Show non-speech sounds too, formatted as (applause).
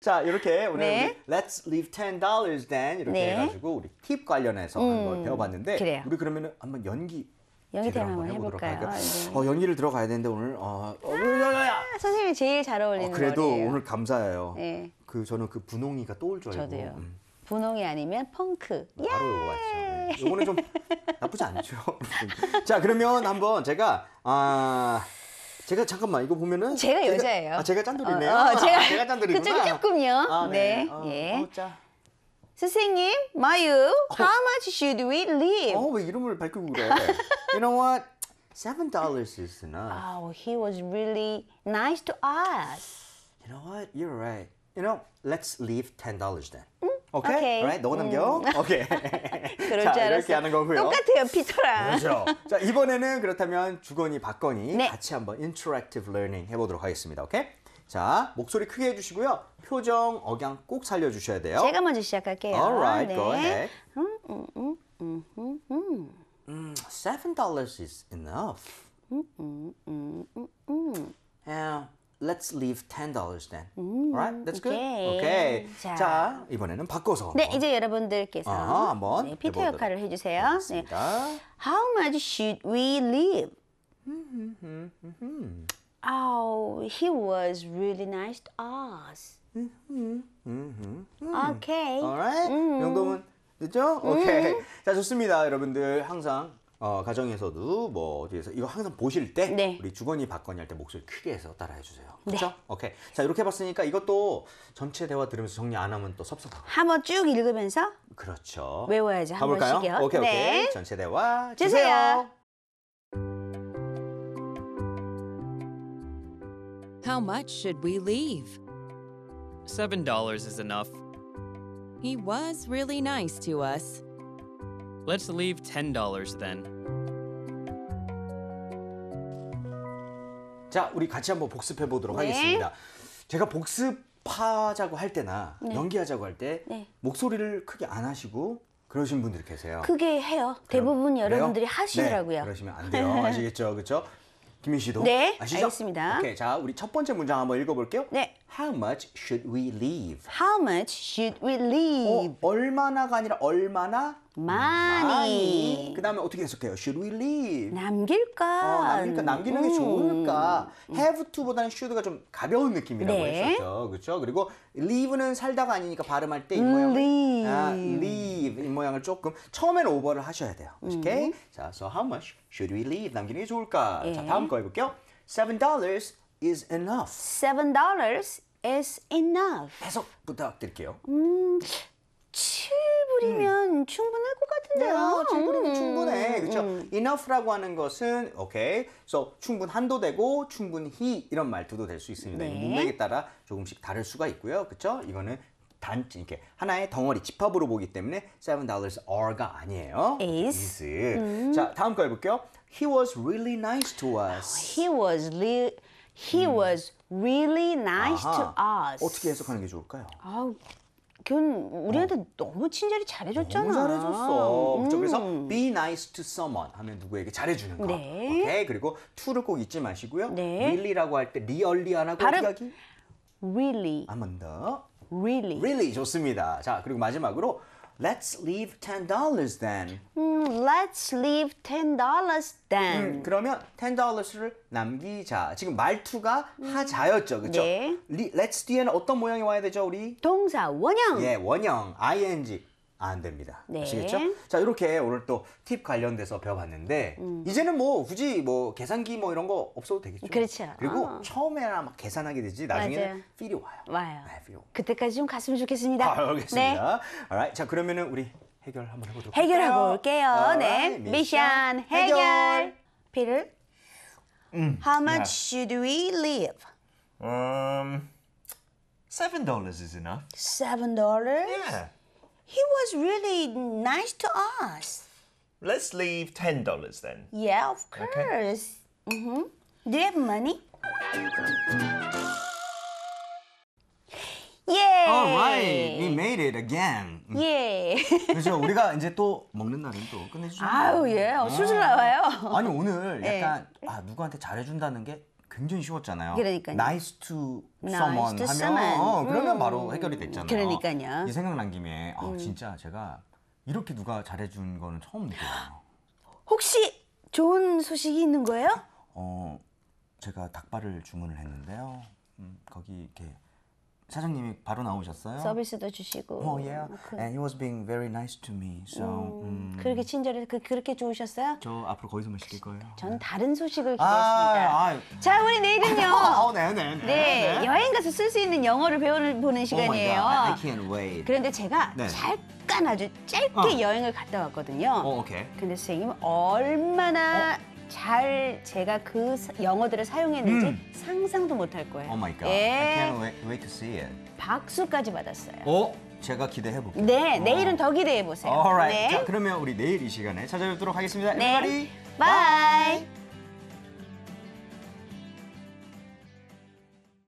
자 이렇게 오늘 네. 우리 Let's leave ten dollars then 이렇게 네. 해가지고 우리 팁 관련해서 음, 한번 배워봤는데 그래요. 우리 그러면은 한번 연기 연기 제대로 한번 해보도록 해볼까요? 할까요? 아, 네. 어 연기를 들어가야 되는데 오늘 어, 어, 어 아, 선생님 제일 잘 어울리는 어, 그래도 머리예요. 오늘 감사해요. 네. 그 저는 그 분홍이가 떠올 줄 알고 저도요. 음, 분홍이 아니면 펑크. 음, 바로 요거 예! 왔죠. 네. (laughs) 요거는 좀 나쁘지 않죠. (laughs) 자 그러면 한번 제가 아 제가 잠깐만 이거 보면은 제가, 제가 여자예요. 아, 제가 짠돌이네요. 어, 어, 제가, 제가 짠돌이구나. 그쪽이 조금요. 아, 네. 네. 어, 예. 어, 짜. 선생님, 마유, how much should we leave? 어, 왜 이름을 밝히고 그래? you know what? Seven dollars is enough. Oh, he was really nice to us. You know what? You're right. You know, let's leave ten dollars then. 오케이? 오케이. Right? 너 남겨. 음. (laughs) 오케이. (laughs) 그럴 자, 줄 알았어. 이렇게 하는 거고요. 똑같아요, 피터랑. 그렇죠. (laughs) 자, 이번에는 그렇다면 주거니 받거니 네. 같이 한번 interactive learning 해보도록 하겠습니다. 오케이? 자, 목소리 크게 해주시고요. 표정, 억양 꼭 살려주셔야 돼요. 제가 먼저 시작할게요. Alright, 네. go ahead. 음, 음, 음, 음, 음, 음. m 음, is enough. Mm, mm, m Yeah, Let's leave ten dollars then. 음, r i g h t that's good. Okay. 자, 자, 이번에는 바꿔서. 네, 이제 여러분들께서 아, 한번 네, 피터 해보도록 역할을 해주세요. 네. How much should we leave? oh, he was really nice to us. Okay. Alright. 음. 정도면 됐죠? 오케이. 자, 좋습니다, 여러분들. 항상 어, 가정에서도 뭐 어디에서 이거 항상 보실 때 네. 우리 주거니 받거니 할 때 목소리 크게 해서 따라해 주세요. 그렇죠? 네. 오케이. 자 이렇게 봤으니까 이것도 전체 대화 들으면서 정리 안 하면 또 섭섭하고. 한번 쭉 읽으면서. 그렇죠. 외워야지 가볼까요? 번씩요. 오케이 오케이. 네. 전체 대화 주세요. 주세요. How much should we leave? Seven dollars is enough. He was really nice to us. Let's leave $10 then. 자, 우리 같이 한번 복습해 보도록 네. 하겠습니다. 제가 복습하자고 할 때나 네. 연기하자고 할때 네. 목소리를 크게 안 하시고 그러신 분들이 계세요. 크게 해요. 대부분 여러분들이 하시더라고요. 네, 그러시면 안 돼요. 아시겠죠? 그렇죠? 김민 씨도 (laughs) 네, 아시죠? 알겠습니다. 오케이, 자 우리 첫 번째 문장 한번 읽어볼게요. 네. How much should we leave? How much should we leave? 어, 얼마나가 아니라 얼마나 많이. 그 다음에 어떻게 해석해요? Should we leave? 남길까? 어, 남길까? 남기는 게 음. 좋을까? Have to보다는 should가 좀 가벼운 느낌이라고 네. 했었죠. 그렇죠? 그리고 leave는 살다가 아니니까 발음할 때 이 모양 leave. 아, leave 이 모양을 조금 처음에는 오버를 하셔야 돼요. 오케이? 음. 자, so how much should we leave? 남기는 게 좋을까? 예. 자, 다음 거 해볼게요. Seven dollars is enough. Seven dollars is enough. 해석 부탁드릴게요. 음, 7불이면 음. 충분할 것 같은데요. 7불이면 어, 음. 충분해. 그렇죠? 음. enough라고 하는 것은 오케이. 그래서 충분한도 되고 충분히 이런 말투도 될 수 있습니다. 네. 문맥에 따라 조금씩 다를 수가 있고요. 그렇죠? 이거는 단 이렇게 하나의 덩어리 집합으로 보기 때문에 s dollars are가 아니에요. is. is. 음. 자, 다음 거 해볼게요. He was really nice to us. He was l l He 음. was really nice 아하. to us. 어떻게 해석하는 게 좋을까요? 아우, 걔는 우리한테 어. 너무 친절히 잘해줬잖아. 너무 잘해줬어. 음. 그래서 be nice to someone 하면 누구에게 잘해주는 거. 네. 오케이. 그리고 to를 꼭 잊지 마시고요. 네. really라고 할때 really 안 하고 발음... 이야기. really. 한번 더. really. really 좋습니다. 자, 그리고 마지막으로 Let's leave ten dollars then. let's leave ten dollars then. 음, 그러면 ten dollars를 남기자. 지금 말투가 하자였죠, 그렇죠? 네. Let's 뒤에는 어떤 모양이 와야 되죠, 우리? 동사 원형. 예, 원형, ing. 안 됩니다. 네. 아시겠죠? 자, 이렇게 오늘 또 팁 관련돼서 배워봤는데, 음. 이제는 뭐 굳이 뭐 계산기 뭐 이런 거 없어도 되겠죠. 그렇죠. 그리고 어. 아. 처음에나 막 계산하게 되지, 나중에는 필이 와요. 와요. 네, 필이 그때까지 좀 갔으면 좋겠습니다. 아, 알겠습니다. 네. Alright, 자, 그러면은 우리 해결 한번 해보도록 해결하고 올게요. Alright, 네. 미션, 해결. 해결. p 음, how much yeah. should we leave? Um, s is enough. s Yeah. He was really nice to us. Let's leave ten dollars then. Yeah, of course. Okay. Mm -hmm. Do you have money? Alright, we made it again. 예. 그렇죠. 우리가 이제 또 먹는 날은 또 끝내주죠. 아유 예, 술술 나와요. 아니 오늘 약간 아 누구한테 잘해준다는 게 굉장히 쉬웠잖아요. 그러니까요. nice to someone nice to 하면 someone. 어, 그러면 음. 바로 해결이 됐잖아요. 그러니까요. 이 생각난 김에 아, 음. 진짜 제가 이렇게 누가 잘해준 거는 처음 느껴요. 혹시 좋은 소식이 있는 거예요? 어, 제가 닭발을 주문을 했는데요. 음, 거기 이렇게 사장님이 바로 나오셨어요. 서비스도 주시고. Oh yeah. 그, And he was being very nice to me. So. 음, 음. 그렇게 친절해 그, 그렇게 좋으셨어요? 저 앞으로 거기서만 시 거예요. 전 다른 소식을 기대했습니다. 자, 우리 내일은요. 어, 네, 네, 네, 네, 여행 가서 쓸 수 있는 영어를 배우는 보는 시간이에요. Oh my God. I can't wait. 그런데 제가 네. 잠깐 아주 짧게 어. 여행을 갔다 왔거든요. 오, oh, 오케이. Okay. 근데 선생님 얼마나 어? 잘 제가 그 영어들을 사용했는지 음. 상상도 못할 거예요. Oh my god. 예. I can't wait, wait to see it. 박수까지 받았어요. 어? 제가 기대해 볼게요. 네, 어. 내일은 더 기대해 보세요. Alright. 네. 자, 그러면 우리 내일 이 시간에 찾아뵙도록 하겠습니다. 네. e v e r y 바이.